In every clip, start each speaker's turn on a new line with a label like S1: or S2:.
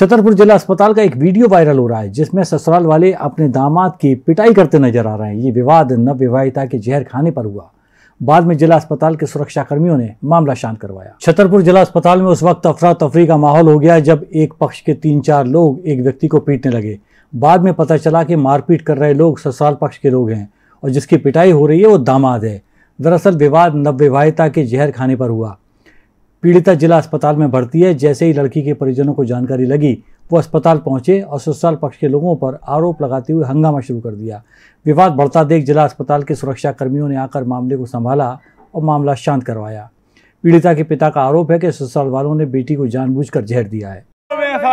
S1: छतरपुर जिला अस्पताल का एक वीडियो वायरल हो रहा है जिसमें ससुराल वाले अपने दामाद की पिटाई करते नजर आ रहे हैं ये विवाद नवविवाहिता के जहर खाने पर हुआ बाद में जिला अस्पताल के सुरक्षा कर्मियों ने मामला शांत करवाया छतरपुर जिला अस्पताल में उस वक्त अफरा तफरी का माहौल हो गया जब एक पक्ष के तीन चार लोग एक व्यक्ति को पीटने लगे बाद में पता चला कि मारपीट कर रहे लोग ससुराल पक्ष के लोग हैं और जिसकी पिटाई हो रही है वो दामाद है दरअसल विवाद नवविवाहिता के जहर खाने पर हुआ पीड़िता जिला अस्पताल में भर्ती है जैसे ही लड़की के परिजनों को जानकारी लगी वो अस्पताल पहुंचे और ससुराल पक्ष के लोगों पर आरोप लगाते हुए हंगामा शुरू कर दिया विवाद बढ़ता देख जिला अस्पताल के सुरक्षा कर्मियों ने आकर मामले को संभाला और मामला शांत करवाया पीड़िता के पिता का आरोप है कि ससुराल वालों ने बेटी को जानबूझ जहर दिया है
S2: तो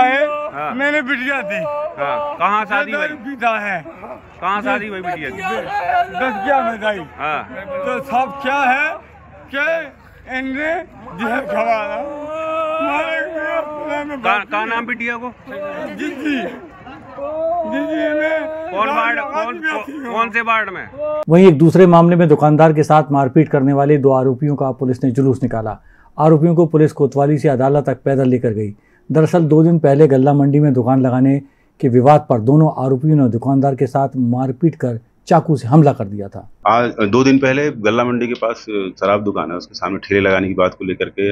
S2: हाँ। मैंने बिटिया दी हाँ। कहाँ शादी है कहाँ शादी बिटिया दी दस क्या हाँ। तो सब क्या है कि इनने जहर का, नाम बिटिया
S1: को कौन वार्ड कौन से वार्ड में वहीं एक दूसरे मामले में दुकानदार के साथ मारपीट करने वाले दो आरोपियों का पुलिस ने जुलूस निकाला आरोपियों को पुलिस कोतवाली से अदालत तक पैदल लेकर गई दरअसल दो दिन पहले गल्ला मंडी में दुकान लगाने के विवाद पर दोनों आरोपियों ने दुकानदार के साथ मारपीट कर चाकू से हमला कर दिया था
S2: आज दो दिन पहले गल्ला मंडी के पास शराब दुकान है उसके सामने ठेले लगाने की बात को लेकर के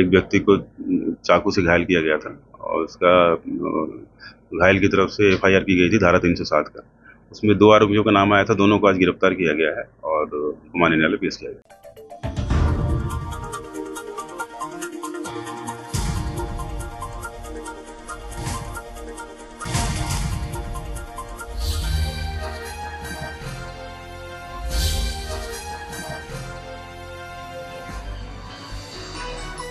S2: एक व्यक्ति को चाकू से घायल किया गया था और उसका घायल की तरफ से एफ की गई थी धारा तीन का उसमें दो आरोपियों का नाम आया था दोनों को आज गिरफ्तार किया गया है और घुमाने न्यायालय पेश किया गया